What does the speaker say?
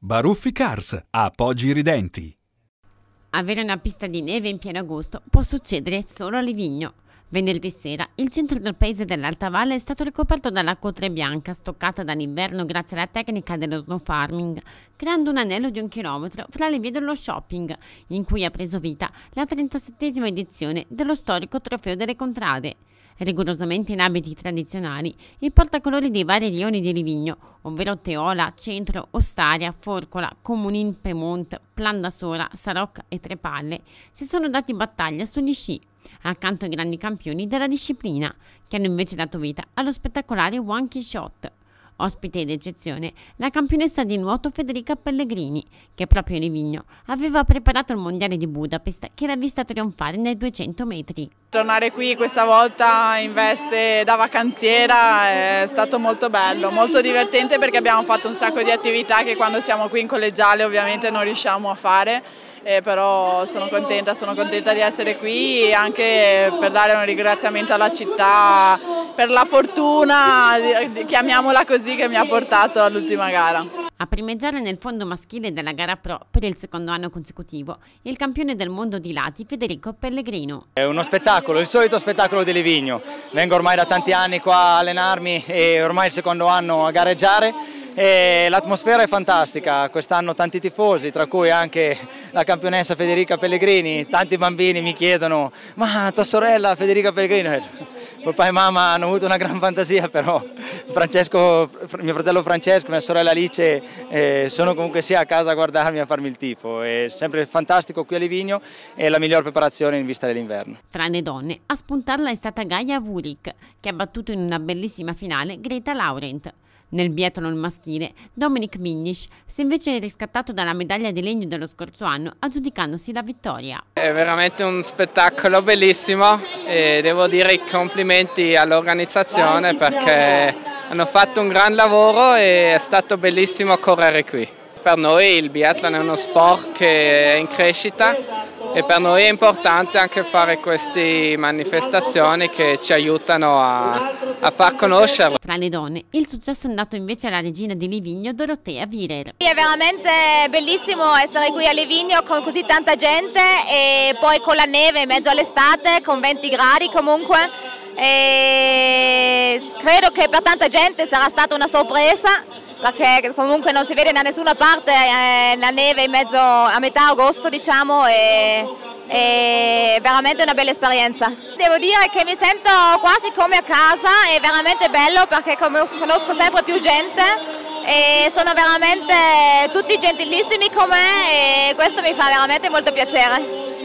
Baruffi Cars, appoggi ridenti. Avere una pista di neve in pieno agosto può succedere solo a Livigno. Venerdì sera il centro del paese dell'Alta Valle è stato ricoperto dalla cotre bianca stoccata dall'inverno grazie alla tecnica dello snow farming, creando un anello di un chilometro fra le vie dello shopping, in cui ha preso vita la 37esima edizione dello storico Trofeo delle Contrade rigorosamente in abiti tradizionali, il portacolori dei vari rioni di Livigno, ovvero Teola, Centro, Ostaria, Forcola, Comunin, Piemont, Plan Sarocca e Trepalle, si sono dati battaglia sugli sci, accanto ai grandi campioni della disciplina, che hanno invece dato vita allo spettacolare One Key Shot, Ospite d'eccezione, la campionessa di nuoto Federica Pellegrini, che proprio in Livigno aveva preparato il Mondiale di Budapest che l'ha vista trionfare nei 200 metri. Tornare qui questa volta in veste da vacanziera è stato molto bello, molto divertente perché abbiamo fatto un sacco di attività che quando siamo qui in collegiale ovviamente non riusciamo a fare eh, però sono contenta, sono contenta di essere qui anche per dare un ringraziamento alla città per la fortuna, chiamiamola così, che mi ha portato all'ultima gara. A primeggiare nel fondo maschile della gara pro per il secondo anno consecutivo il campione del mondo di lati Federico Pellegrino. È uno spettacolo, il solito spettacolo di Livigno. Vengo ormai da tanti anni qua a allenarmi e ormai il secondo anno a gareggiare eh, l'atmosfera è fantastica, quest'anno tanti tifosi, tra cui anche la campionessa Federica Pellegrini, tanti bambini mi chiedono ma tua sorella Federica Pellegrini, eh, papà e mamma hanno avuto una gran fantasia però Francesco, mio fratello Francesco, mia sorella Alice eh, sono comunque sia a casa a guardarmi e a farmi il tifo, è sempre fantastico qui a Livigno e la miglior preparazione in vista dell'inverno. Tra le donne a spuntarla è stata Gaia Vurik che ha battuto in una bellissima finale Greta Laurent. Nel biathlon maschile, Dominic Mignish si è invece riscattato dalla medaglia di legno dello scorso anno aggiudicandosi la vittoria. È veramente un spettacolo bellissimo e devo dire i complimenti all'organizzazione perché hanno fatto un gran lavoro e è stato bellissimo correre qui. Per noi il biathlon è uno sport che è in crescita e per noi è importante anche fare queste manifestazioni che ci aiutano a, a far conoscerlo. Tra le donne il successo è andato invece alla regina di Livigno Dorotea Virer. È veramente bellissimo essere qui a Livigno con così tanta gente e poi con la neve in mezzo all'estate con 20 gradi comunque e credo che per tanta gente sarà stata una sorpresa perché comunque non si vede da nessuna parte eh, la neve in mezzo a metà agosto diciamo e, è veramente una bella esperienza. Devo dire che mi sento quasi come a casa, è veramente bello perché conosco sempre più gente e sono veramente tutti gentilissimi con me e questo mi fa veramente molto piacere.